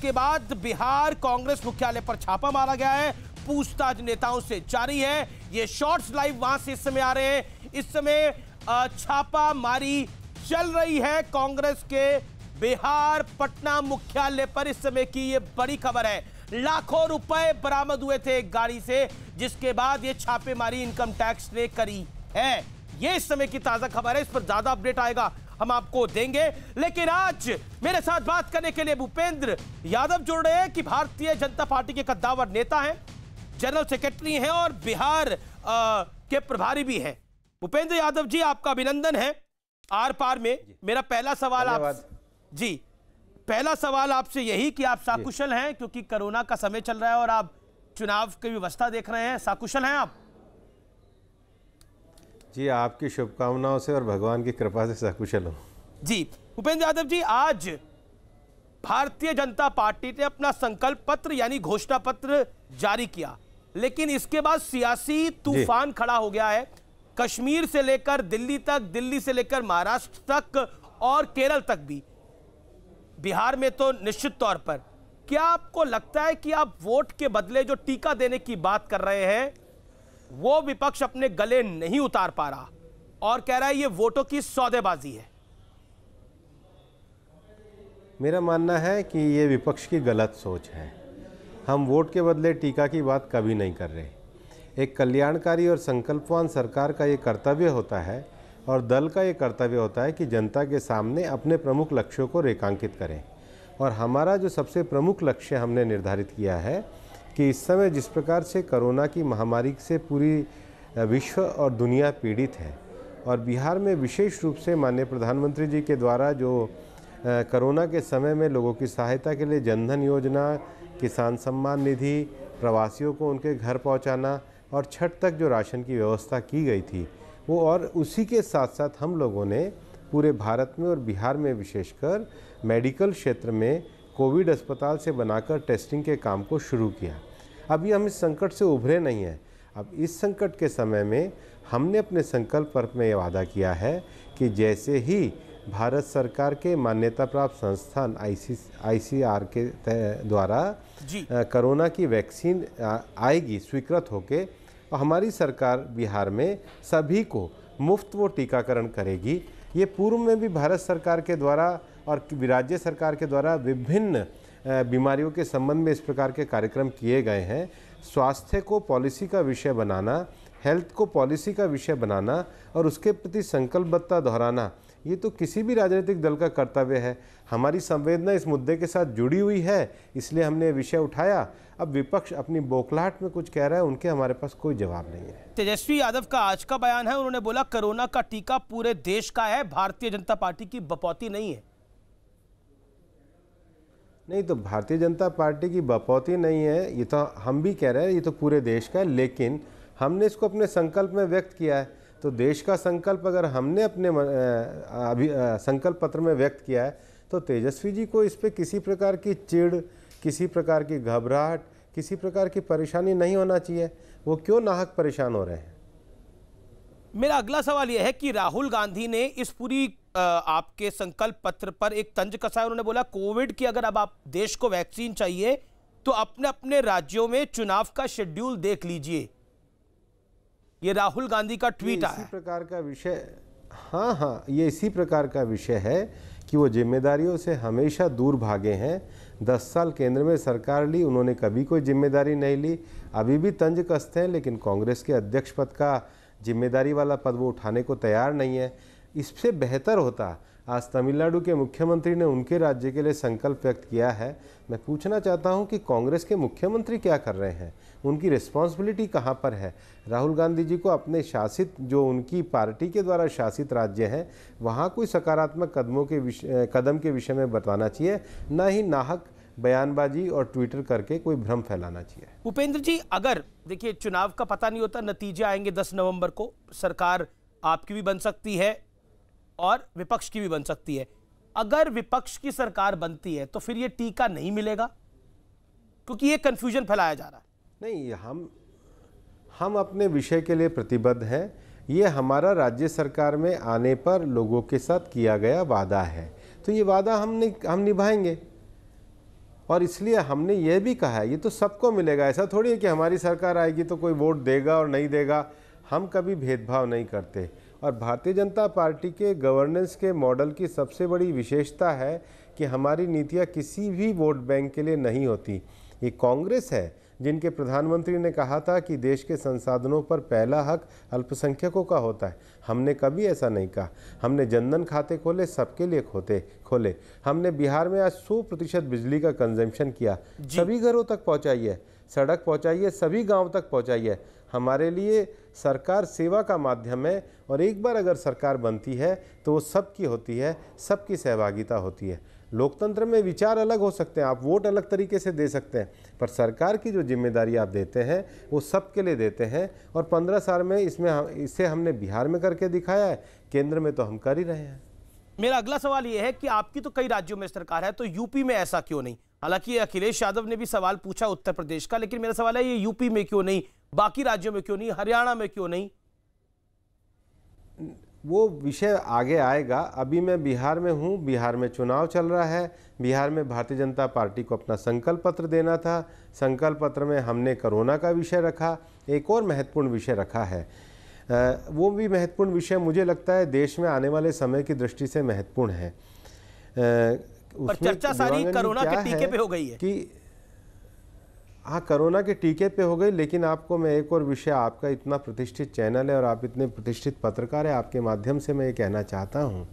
इसके बाद बिहार कांग्रेस मुख्यालय पर छापा मारा गया है पूछताछ नेताओं से जारी है ये शॉर्ट्स लाइव वहां से इस समय आ रहे हैं इस समय छापा मारी चल रही है कांग्रेस के बिहार पटना मुख्यालय पर इस समय की ये बड़ी खबर है लाखों रुपए बरामद हुए थे एक गाड़ी से जिसके बाद ये छापेमारी इनकम टैक्स ने करी है ये इस समय की ताजा खबर है इस पर ज्यादा अपडेट आएगा हम आपको देंगे लेकिन आज मेरे साथ बात करने के लिए भूपेंद्र यादव जुड़ रहे हैं कि भारतीय जनता पार्टी के कद्दावर नेता हैं जनरल सेक्रेटरी हैं और बिहार आ, के प्रभारी भी हैं भूपेंद्र यादव जी आपका अभिनंदन है आर पार में मेरा पहला सवाल आप जी पहला सवाल आपसे यही कि आप साकुशल हैं क्योंकि कोरोना का समय चल रहा है और आप चुनाव की व्यवस्था देख रहे हैं साकुशल हैं आप जी आपकी शुभकामनाओं से और भगवान की कृपा से सकुशल हूँ जी भूपेंद्र यादव जी आज भारतीय जनता पार्टी ने अपना संकल्प पत्र यानी घोषणा पत्र जारी किया लेकिन इसके बाद सियासी तूफान खड़ा हो गया है कश्मीर से लेकर दिल्ली तक दिल्ली से लेकर महाराष्ट्र तक और केरल तक भी बिहार में तो निश्चित तौर पर क्या आपको लगता है कि आप वोट के बदले जो टीका देने की बात कर रहे हैं वो विपक्ष अपने गले नहीं उतार पा रहा और कह रहा है ये वोटों की सौदेबाजी है मेरा मानना है कि ये विपक्ष की गलत सोच है हम वोट के बदले टीका की बात कभी नहीं कर रहे एक कल्याणकारी और संकल्पवान सरकार का ये कर्तव्य होता है और दल का ये कर्तव्य होता है कि जनता के सामने अपने प्रमुख लक्ष्यों को रेखांकित करें और हमारा जो सबसे प्रमुख लक्ष्य हमने निर्धारित किया है कि इस समय जिस प्रकार से कोरोना की महामारी से पूरी विश्व और दुनिया पीड़ित है और बिहार में विशेष रूप से माननीय प्रधानमंत्री जी के द्वारा जो कोरोना के समय में लोगों की सहायता के लिए जनधन योजना किसान सम्मान निधि प्रवासियों को उनके घर पहुंचाना और छठ तक जो राशन की व्यवस्था की गई थी वो और उसी के साथ साथ हम लोगों ने पूरे भारत में और बिहार में विशेषकर मेडिकल क्षेत्र में कोविड अस्पताल से बनाकर टेस्टिंग के काम को शुरू किया अभी हम इस संकट से उभरे नहीं हैं अब इस संकट के समय में हमने अपने संकल्प पर्व में ये वादा किया है कि जैसे ही भारत सरकार के मान्यता प्राप्त संस्थान आईसी आईसीआर के द्वारा कोरोना की वैक्सीन आएगी स्वीकृत होके और तो हमारी सरकार बिहार में सभी को मुफ्त वो टीकाकरण करेगी ये पूर्व में भी भारत सरकार के द्वारा और राज्य सरकार के द्वारा विभिन्न बीमारियों के संबंध में इस प्रकार के कार्यक्रम किए गए हैं स्वास्थ्य को पॉलिसी का विषय बनाना हेल्थ को पॉलिसी का विषय बनाना और उसके प्रति संकल्पबद्धता दोहराना ये तो किसी भी राजनीतिक दल का कर्तव्य है हमारी संवेदना इस मुद्दे के साथ जुड़ी हुई है इसलिए हमने ये विषय उठाया अब विपक्ष अपनी बोखलाहट में कुछ कह रहा है उनके हमारे पास कोई जवाब नहीं है तेजस्वी यादव का आज का बयान है उन्होंने बोला कोरोना का टीका पूरे देश का है भारतीय जनता पार्टी की बपौती नहीं है नहीं तो भारतीय जनता पार्टी की बपौती नहीं है ये तो हम भी कह रहे हैं ये तो पूरे देश का है लेकिन हमने इसको अपने संकल्प में व्यक्त किया है तो देश का संकल्प अगर हमने अपने अभी संकल्प पत्र में व्यक्त किया है तो तेजस्वी जी को इस पर किसी प्रकार की चिड़ किसी प्रकार की घबराहट किसी प्रकार की परेशानी नहीं होना चाहिए वो क्यों नाहक परेशान हो रहे हैं मेरा अगला सवाल यह है कि राहुल गांधी ने इस पूरी आपके संकल्प पत्र पर एक तंज कसा है उन्होंने बोला कोविड की अगर अब आप देश को वैक्सीन चाहिए तो अपने अपने राज्यों में चुनाव का शेड्यूल देख लीजिए ये राहुल गांधी का ट्वीट आया प्रकार का विषय हाँ हाँ ये इसी प्रकार का विषय है कि वो जिम्मेदारियों से हमेशा दूर भागे हैं दस साल केंद्र में सरकार ली उन्होंने कभी कोई जिम्मेदारी नहीं ली अभी भी तंज कसते हैं लेकिन कांग्रेस के अध्यक्ष पद का जिम्मेदारी वाला पद वो उठाने को तैयार नहीं है इससे बेहतर होता आज तमिलनाडु के मुख्यमंत्री ने उनके राज्य के लिए संकल्प व्यक्त किया है मैं पूछना चाहता हूं कि कांग्रेस के मुख्यमंत्री क्या कर रहे हैं उनकी रिस्पॉन्सिबिलिटी कहाँ पर है राहुल गांधी जी को अपने शासित जो उनकी पार्टी के द्वारा शासित राज्य हैं वहाँ कोई सकारात्मक कदमों के विषय कदम के विषय में बताना चाहिए ना ही नाहक बयानबाजी और ट्विटर करके कोई भ्रम फैलाना चाहिए उपेंद्र जी अगर देखिए चुनाव का पता नहीं होता नतीजे आएंगे दस नवम्बर को सरकार आपकी भी बन सकती है और विपक्ष की भी बन सकती है अगर विपक्ष की सरकार बनती है तो फिर ये टीका नहीं मिलेगा क्योंकि ये कंफ्यूजन फैलाया जा रहा है नहीं हम हम अपने विषय के लिए प्रतिबद्ध हैं ये हमारा राज्य सरकार में आने पर लोगों के साथ किया गया वादा है तो ये वादा हमने हम निभाएंगे और इसलिए हमने ये भी कहा है ये तो सबको मिलेगा ऐसा थोड़ी है कि हमारी सरकार आएगी तो कोई वोट देगा और नहीं देगा हम कभी भेदभाव नहीं करते और भारतीय जनता पार्टी के गवर्नेंस के मॉडल की सबसे बड़ी विशेषता है कि हमारी नीतियाँ किसी भी वोट बैंक के लिए नहीं होती ये कांग्रेस है जिनके प्रधानमंत्री ने कहा था कि देश के संसाधनों पर पहला हक अल्पसंख्यकों का होता है हमने कभी ऐसा नहीं कहा हमने जनधन खाते खोले सबके लिए खोते खोले हमने बिहार में आज सौ प्रतिशत बिजली का कंजम्पशन किया सभी घरों तक पहुंचाई है सड़क पहुंचाई है सभी गाँव तक पहुंचाई है हमारे लिए सरकार सेवा का माध्यम है और एक बार अगर सरकार बनती है तो वो सबकी होती है सबकी सहभागिता होती है लोकतंत्र में विचार अलग हो सकते हैं आप वोट अलग तरीके से दे सकते हैं पर सरकार की जो जिम्मेदारी आप देते हैं वो सबके लिए देते हैं और पंद्रह साल में इसमें हम इसे हमने बिहार में करके दिखाया है केंद्र में तो हम कर ही रहे हैं मेरा अगला सवाल यह है कि आपकी तो कई राज्यों में सरकार है तो यूपी में ऐसा क्यों नहीं हालांकि अखिलेश यादव ने भी सवाल पूछा उत्तर प्रदेश का लेकिन मेरा सवाल है ये यूपी में क्यों नहीं बाकी राज्यों में क्यों नहीं हरियाणा में क्यों नहीं वो विषय आगे आएगा अभी मैं बिहार में हूँ बिहार में चुनाव चल रहा है बिहार में भारतीय जनता पार्टी को अपना संकल्प पत्र देना था संकल्प पत्र में हमने कोरोना का विषय रखा एक और महत्वपूर्ण विषय रखा है वो भी महत्वपूर्ण विषय मुझे लगता है देश में आने वाले समय की दृष्टि से महत्वपूर्ण है पर चर्चा सारी कोरोना के टीके पे हो गई है कि हाँ कोरोना के टीके पे हो गई लेकिन आपको मैं एक और विषय आपका इतना प्रतिष्ठित चैनल है और आप इतने प्रतिष्ठित पत्रकार हैं आपके माध्यम से मैं ये कहना चाहता हूँ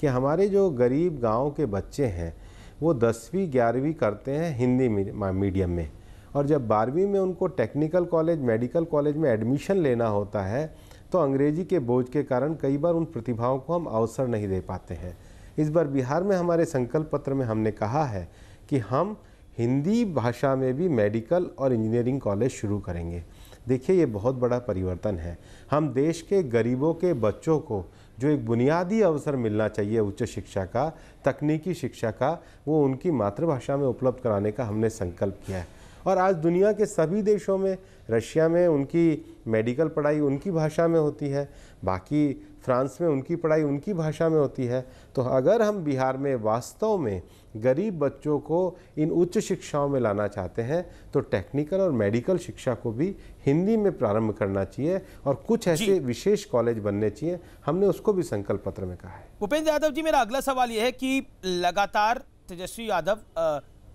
कि हमारे जो गरीब गांव के बच्चे हैं वो दसवीं ग्यारहवीं करते हैं हिंदी मीडियम में और जब बारहवीं में उनको टेक्निकल कॉलेज मेडिकल कॉलेज में एडमिशन लेना होता है तो अंग्रेजी के बोझ के कारण कई बार उन प्रतिभाओं को हम अवसर नहीं दे पाते हैं इस बार बिहार में हमारे संकल्प पत्र में हमने कहा है कि हम हिंदी भाषा में भी मेडिकल और इंजीनियरिंग कॉलेज शुरू करेंगे देखिए ये बहुत बड़ा परिवर्तन है हम देश के गरीबों के बच्चों को जो एक बुनियादी अवसर मिलना चाहिए उच्च शिक्षा का तकनीकी शिक्षा का वो उनकी मातृभाषा में उपलब्ध कराने का हमने संकल्प किया है और आज दुनिया के सभी देशों में रशिया में उनकी मेडिकल पढ़ाई उनकी भाषा में होती है बाकी फ्रांस में उनकी पढ़ाई उनकी भाषा में होती है तो अगर हम बिहार में वास्तव में गरीब बच्चों को इन उच्च शिक्षाओं में लाना चाहते हैं तो टेक्निकल और मेडिकल शिक्षा को भी हिंदी में प्रारंभ करना चाहिए और कुछ ऐसे विशेष कॉलेज बनने चाहिए हमने उसको भी संकल्प पत्र में कहा है भूपेंद्र यादव जी मेरा अगला सवाल यह है कि लगातार तेजस्वी यादव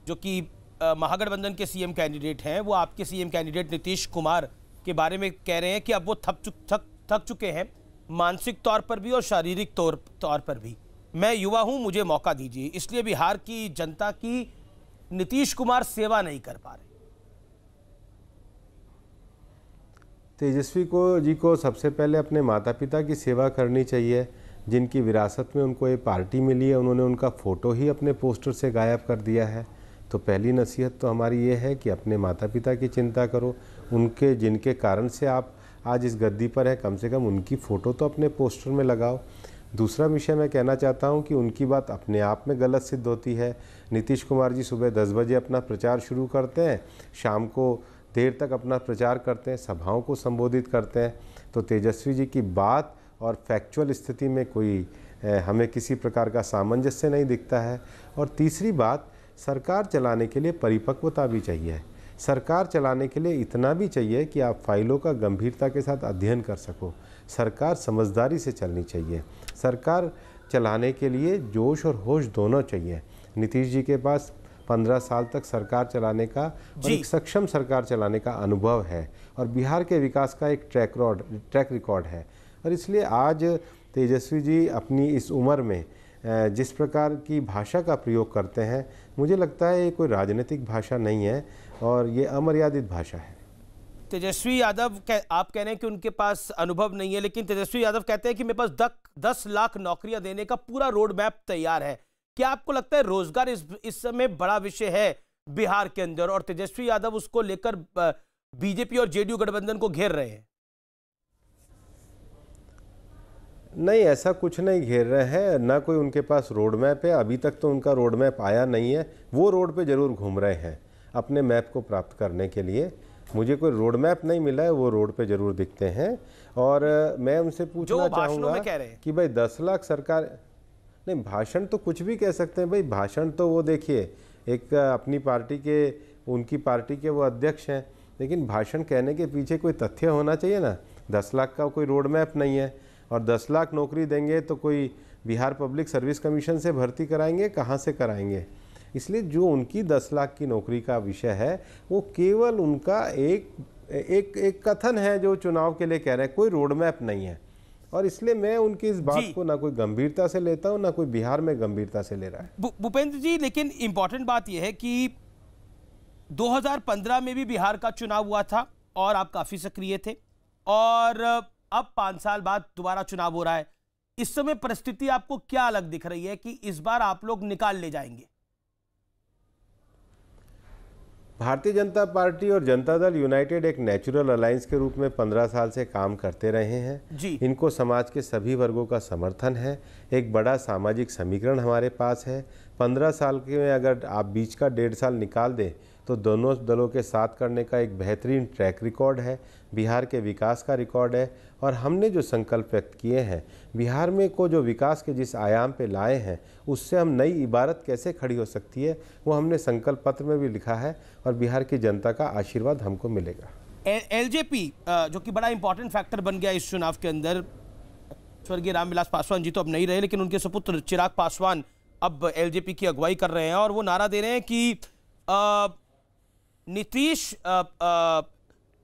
जो कि महागठबंधन के सीएम कैंडिडेट हैं वो आपके सीएम कैंडिडेट नीतीश कुमार के बारे में कह रहे हैं कि अब वो थक चुक थक थक चुके हैं मानसिक तौर पर भी और शारीरिक तौर तौर पर भी मैं युवा हूं मुझे मौका दीजिए इसलिए बिहार की जनता की नीतीश कुमार सेवा नहीं कर पा रहे तेजस्वी को जी को सबसे पहले अपने माता पिता की सेवा करनी चाहिए जिनकी विरासत में उनको ये पार्टी मिली है उन्होंने उनका फ़ोटो ही अपने पोस्टर से गायब कर दिया है तो पहली नसीहत तो हमारी ये है कि अपने माता पिता की चिंता करो उनके जिनके कारण से आप आज इस गद्दी पर है कम से कम उनकी फ़ोटो तो अपने पोस्टर में लगाओ दूसरा विषय मैं कहना चाहता हूं कि उनकी बात अपने आप में गलत सिद्ध होती है नीतीश कुमार जी सुबह दस बजे अपना प्रचार शुरू करते हैं शाम को देर तक अपना प्रचार करते हैं सभाओं को संबोधित करते हैं तो तेजस्वी जी की बात और फैक्चुअल स्थिति में कोई हमें किसी प्रकार का सामंजस्य नहीं दिखता है और तीसरी बात सरकार चलाने के लिए परिपक्वता भी चाहिए सरकार चलाने के लिए इतना भी चाहिए कि आप फाइलों का गंभीरता के साथ अध्ययन कर सको सरकार समझदारी से चलनी चाहिए सरकार चलाने के लिए जोश और होश दोनों चाहिए नीतीश जी के पास पंद्रह साल तक सरकार चलाने का और एक सक्षम सरकार चलाने का अनुभव है और बिहार के विकास का एक ट्रैक रॉड ट्रैक रिकॉर्ड है और इसलिए आज तेजस्वी जी अपनी इस उम्र में जिस प्रकार की भाषा का प्रयोग करते हैं मुझे लगता है ये कोई राजनीतिक भाषा नहीं है और ये अमर्यादित भाषा है तेजस्वी यादव कह, आप कह रहे हैं कि उनके पास अनुभव नहीं है लेकिन तेजस्वी यादव कहते हैं कि मेरे पास दक, दस लाख नौकरियां देने का पूरा रोड मैप तैयार है क्या आपको लगता है रोजगार इस इस समय बड़ा विषय है बिहार के अंदर और तेजस्वी यादव उसको लेकर बीजेपी और जेडीयू गठबंधन को घेर रहे हैं नहीं ऐसा कुछ नहीं घेर रहे हैं ना कोई उनके पास रोड मैप है अभी तक तो उनका रोड मैप आया नहीं है वो रोड पे ज़रूर घूम रहे हैं अपने मैप को प्राप्त करने के लिए मुझे कोई रोड मैप नहीं मिला है वो रोड पे जरूर दिखते हैं और मैं उनसे पूछना चाहूँगा कि भाई दस लाख सरकार नहीं भाषण तो कुछ भी कह सकते हैं भाई भाषण तो वो देखिए एक अपनी पार्टी के उनकी पार्टी के वो अध्यक्ष हैं लेकिन भाषण कहने के पीछे कोई तथ्य होना चाहिए ना दस लाख का कोई रोड मैप नहीं है और दस लाख नौकरी देंगे तो कोई बिहार पब्लिक सर्विस कमीशन से भर्ती कराएंगे कहाँ से कराएंगे इसलिए जो उनकी दस लाख की नौकरी का विषय है वो केवल उनका एक एक एक कथन है जो चुनाव के लिए कह रहे हैं कोई रोड मैप नहीं है और इसलिए मैं उनकी इस बात को ना कोई गंभीरता से लेता हूँ ना कोई बिहार में गंभीरता से ले रहा है भूपेंद्र जी लेकिन इंपॉर्टेंट बात यह है कि 2015 में भी बिहार का चुनाव हुआ था और आप काफ़ी सक्रिय थे और अब पांच साल बाद दोबारा चुनाव हो रहा है इस समय परिस्थिति आपको क्या अलग दिख रही है कि इस बार आप लोग निकाल ले जाएंगे भारतीय जनता पार्टी और जनता दल यूनाइटेड एक नेचुरल अलायंस के रूप में पंद्रह साल से काम करते रहे हैं जी इनको समाज के सभी वर्गों का समर्थन है एक बड़ा सामाजिक समीकरण हमारे पास है पंद्रह साल के में अगर आप बीच का डेढ़ साल निकाल दें तो दोनों दलों के साथ करने का एक बेहतरीन ट्रैक रिकॉर्ड है बिहार के विकास का रिकॉर्ड है और हमने जो संकल्प व्यक्त किए हैं बिहार में को जो विकास के जिस आयाम पे लाए हैं उससे हम नई इबारत कैसे खड़ी हो सकती है वो हमने संकल्प पत्र में भी लिखा है और बिहार की जनता का आशीर्वाद हमको मिलेगा एल जो कि बड़ा इंपॉर्टेंट फैक्टर बन गया इस चुनाव के अंदर स्वर्गीय रामविलास पासवान जी तो अब नहीं रहे लेकिन उनके सुपुत्र चिराग पासवान अब एलजेपी की अगुवाई कर रहे हैं और वो नारा दे रहे हैं कि नीतीश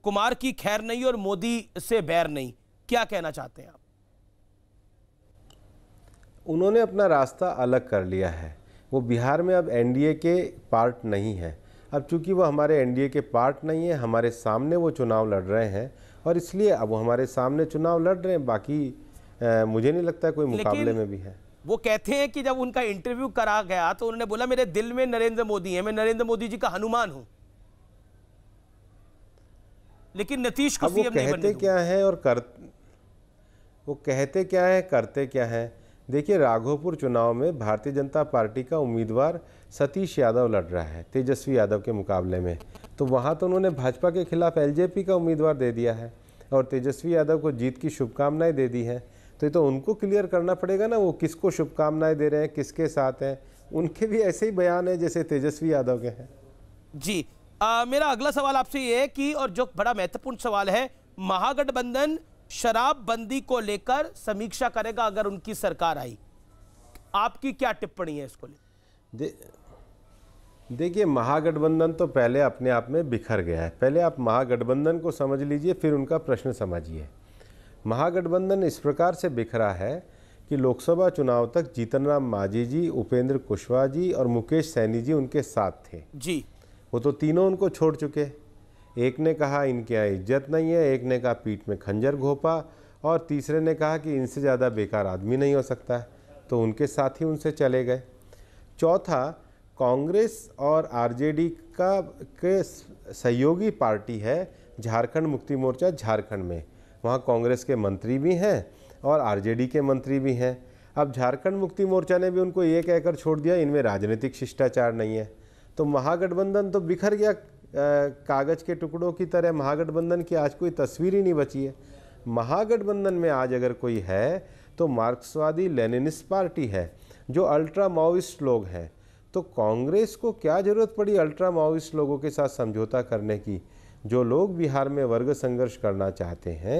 कुमार की खैर नहीं और मोदी से बैर नहीं क्या कहना चाहते हैं आप उन्होंने अपना रास्ता अलग कर लिया है वो बिहार में अब एनडीए के पार्ट नहीं है अब चूंकि वो हमारे एनडीए के पार्ट नहीं है हमारे सामने वो चुनाव लड़ रहे हैं और इसलिए अब वो हमारे सामने चुनाव लड़ रहे हैं बाकी ए, मुझे नहीं लगता कोई मुकाबले में भी है वो कहते हैं कि जब उनका इंटरव्यू करा गया तो उन्होंने बोला मेरे दिल में नरेंद्र मोदी है मैं नरेंद्र मोदी जी का हनुमान हूँ लेकिन नीतीश को सीएम नहीं बनने क्या है और कर वो कहते क्या है करते क्या है देखिए राघोपुर चुनाव में भारतीय जनता पार्टी का उम्मीदवार सतीश यादव लड़ रहा है तेजस्वी यादव के मुकाबले में तो वहाँ तो उन्होंने भाजपा के खिलाफ एलजेपी का उम्मीदवार दे दिया है और तेजस्वी यादव को जीत की शुभकामनाएं दे दी हैं तो ये तो उनको क्लियर करना पड़ेगा ना वो किसको शुभकामनाएं दे रहे हैं किसके साथ हैं उनके भी ऐसे ही बयान हैं जैसे तेजस्वी यादव के हैं जी आ, मेरा अगला सवाल आपसे ये है कि और जो बड़ा महत्वपूर्ण सवाल है महागठबंधन शराबबंदी को लेकर समीक्षा करेगा अगर उनकी सरकार आई आपकी क्या टिप्पणी है इसको लेकर दे, देखिए महागठबंधन तो पहले अपने आप में बिखर गया है पहले आप महागठबंधन को समझ लीजिए फिर उनका प्रश्न समझिए महागठबंधन इस प्रकार से बिखरा है कि लोकसभा चुनाव तक जीतन राम मांझी जी उपेंद्र कुशवाहा जी और मुकेश सैनी जी उनके साथ थे जी वो तो तीनों उनको छोड़ चुके एक ने कहा इनके यहाँ इज्जत नहीं है एक ने कहा पीठ में खंजर घोपा और तीसरे ने कहा कि इनसे ज़्यादा बेकार आदमी नहीं हो सकता है तो उनके साथ ही उनसे चले गए चौथा कांग्रेस और आरजेडी का के सहयोगी पार्टी है झारखंड मुक्ति मोर्चा झारखंड में वहाँ कांग्रेस के मंत्री भी हैं और आरजेडी के मंत्री भी हैं अब झारखंड मुक्ति मोर्चा ने भी उनको ये कहकर छोड़ दिया इनमें राजनीतिक शिष्टाचार नहीं है तो महागठबंधन तो बिखर गया कागज़ के टुकड़ों की तरह महागठबंधन की आज कोई तस्वीर ही नहीं बची है महागठबंधन में आज अगर कोई है तो मार्क्सवादी लेनिनिस्ट पार्टी है जो अल्ट्रा माओविस्ट लोग हैं तो कांग्रेस को क्या ज़रूरत पड़ी अल्ट्रा माओविस्ट लोगों के साथ समझौता करने की जो लोग बिहार में वर्ग संघर्ष करना चाहते हैं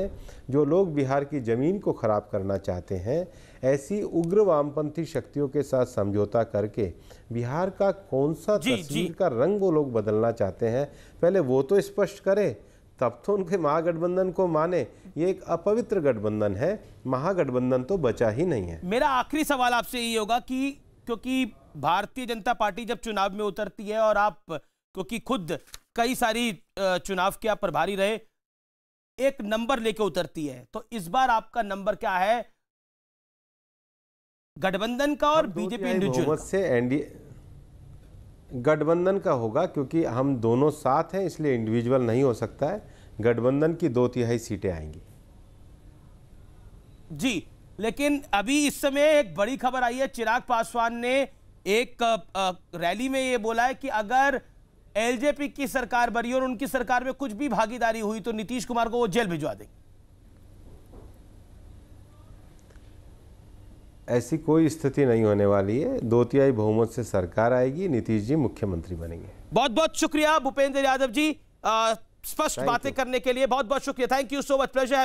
जो लोग बिहार की ज़मीन को ख़राब करना चाहते हैं ऐसी उग्र वामपंथी शक्तियों के साथ समझौता करके बिहार का कौन सा जी, तस्वीर जी। का रंग वो लोग बदलना चाहते हैं पहले वो तो स्पष्ट करें तब तो उनके महागठबंधन को माने ये एक अपवित्र गठबंधन है महागठबंधन तो बचा ही नहीं है मेरा आखिरी सवाल आपसे ये होगा कि क्योंकि भारतीय जनता पार्टी जब चुनाव में उतरती है और आप क्योंकि खुद कई सारी चुनाव के आप प्रभारी रहे एक नंबर लेके उतरती है तो इस बार आपका नंबर क्या है गठबंधन का और बीजेपी इंडिविजुअल से एनडीए गठबंधन का होगा क्योंकि हम दोनों साथ हैं इसलिए इंडिविजुअल नहीं हो सकता है गठबंधन की दो तिहाई सीटें आएंगी जी लेकिन अभी इस समय एक बड़ी खबर आई है चिराग पासवान ने एक रैली में यह बोला है कि अगर एलजेपी की सरकार बनी और उनकी सरकार में कुछ भी भागीदारी हुई तो नीतीश कुमार को वो जेल भिजवा देंगे ऐसी कोई स्थिति नहीं होने वाली है दो तिहाई बहुमत से सरकार आएगी नीतीश जी मुख्यमंत्री बनेंगे बहुत बहुत शुक्रिया भूपेंद्र यादव जी स्पष्ट बातें करने के लिए बहुत बहुत शुक्रिया thank you so much pleasure